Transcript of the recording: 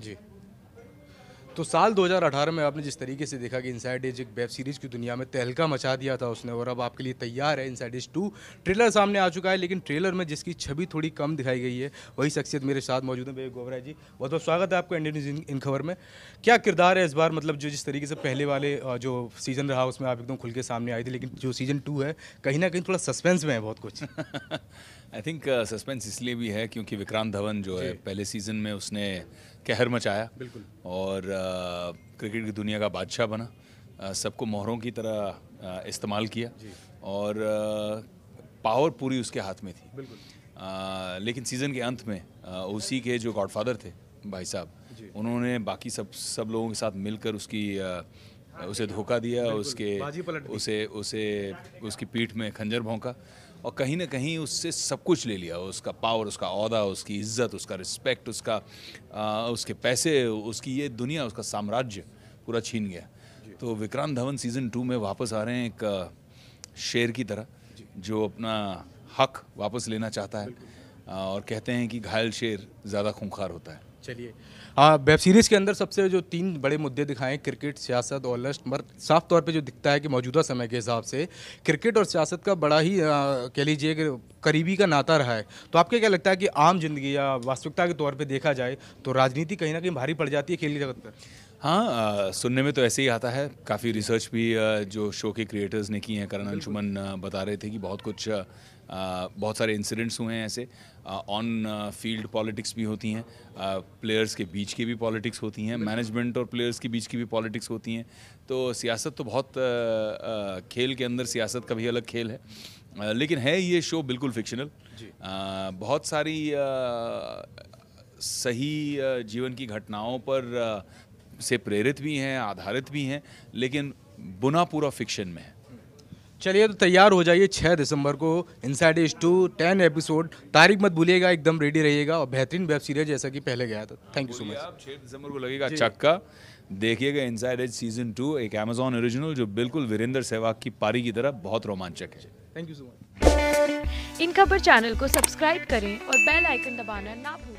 जी तो साल 2018 में आपने जिस तरीके से देखा कि इनसाइड एज एक वेब सीरीज़ की दुनिया में तहलका मचा दिया था उसने और अब आपके लिए तैयार है इनसाइड एज टू ट्रेलर सामने आ चुका है लेकिन ट्रेलर में जिसकी छवि थोड़ी कम दिखाई गई है वही शख्सियत मेरे साथ मौजूद है भैया गोबरा जी बहुत बहुत स्वागत है आपको इंडियन न्यूज़ इन खबर में क्या किरदार है इस बार मतलब जो जिस तरीके से पहले वाले जो सीज़न रहा उसमें आप एकदम खुल के सामने आई थी लेकिन जो सीज़न टू है कहीं ना कहीं थोड़ा सस्पेंस में है बहुत कुछ आई थिंक सस्पेंस इसलिए भी है क्योंकि विक्रांत धवन जो है पहले सीज़न में उसने कहर मचाया बिल्कुल और क्रिकेट की दुनिया का बादशाह बना सबको मोहरों की तरह इस्तेमाल किया और पावर पूरी उसके हाथ में थी बिल्कुल आ, लेकिन सीज़न के अंत में आ, उसी के जो गॉडफादर थे भाई साहब उन्होंने बाकी सब सब लोगों के साथ मिलकर उसकी आ, उसे धोखा दिया उसके उसे उसे उसकी पीठ में खंजर भोंका और कहीं ना कहीं उससे सब कुछ ले लिया उसका पावर उसका अहदा उसकी इज्जत उसका रिस्पेक्ट उसका आ, उसके पैसे उसकी ये दुनिया उसका साम्राज्य पूरा छीन गया तो विक्रांत धवन सीज़न टू में वापस आ रहे हैं एक शेर की तरह जो अपना हक वापस लेना चाहता है और कहते हैं कि घायल शेर ज़्यादा खूंखार होता है चलिए हाँ, वेब सीरीज़ के अंदर सबसे जो तीन बड़े मुद्दे दिखाए क्रिकेट सियासत और लस्ट मगर साफ तौर पे जो दिखता है कि मौजूदा समय के हिसाब से क्रिकेट और सियासत का बड़ा ही कह लीजिए करीबी का नाता रहा है तो आपके क्या लगता है कि आम जिंदगी या वास्तविकता के तौर पर देखा जाए तो राजनीति कहीं ना कहीं भारी पड़ जाती है खेली जगत पर हाँ सुनने में तो ऐसे ही आता है काफ़ी रिसर्च भी जो शो के क्रिएटर्स ने की हैं करण अंशुमन बता रहे थे कि बहुत कुछ बहुत सारे इंसिडेंट्स हुए हैं ऐसे ऑन फील्ड पॉलिटिक्स भी होती हैं प्लेयर्स के बीच की भी पॉलिटिक्स होती हैं मैनेजमेंट और प्लेयर्स के बीच की भी पॉलिटिक्स होती हैं तो सियासत तो बहुत आ, खेल के अंदर सियासत का भी अलग खेल है आ, लेकिन है ये शो बिल्कुल फिक्शनल बहुत सारी सही जीवन की घटनाओं पर से प्रेरित भी हैं आधारित भी हैं लेकिन बुना पूरा फिक्शन में है चलिए तो तैयार हो जाइए 6 दिसंबर को Inside Edge two ten episode तारीख मत भूलिएगा एकदम रेडी रहिएगा और बेहतरीन वेब सीरीज जैसा कि पहले गया था थैंक यू सो मच आप 6 दिसंबर को लगेगा चक्का देखिएगा इनसाइड इज सीजन टू एक अमेजोन ओरिजिनल जो बिल्कुल वीरेंद्र सहवाग की पारी की तरह बहुत रोमांचक है thank you so much IN Khabar channel को सब्सक्राइब करें और बेल आइकन दबाना ना भूलें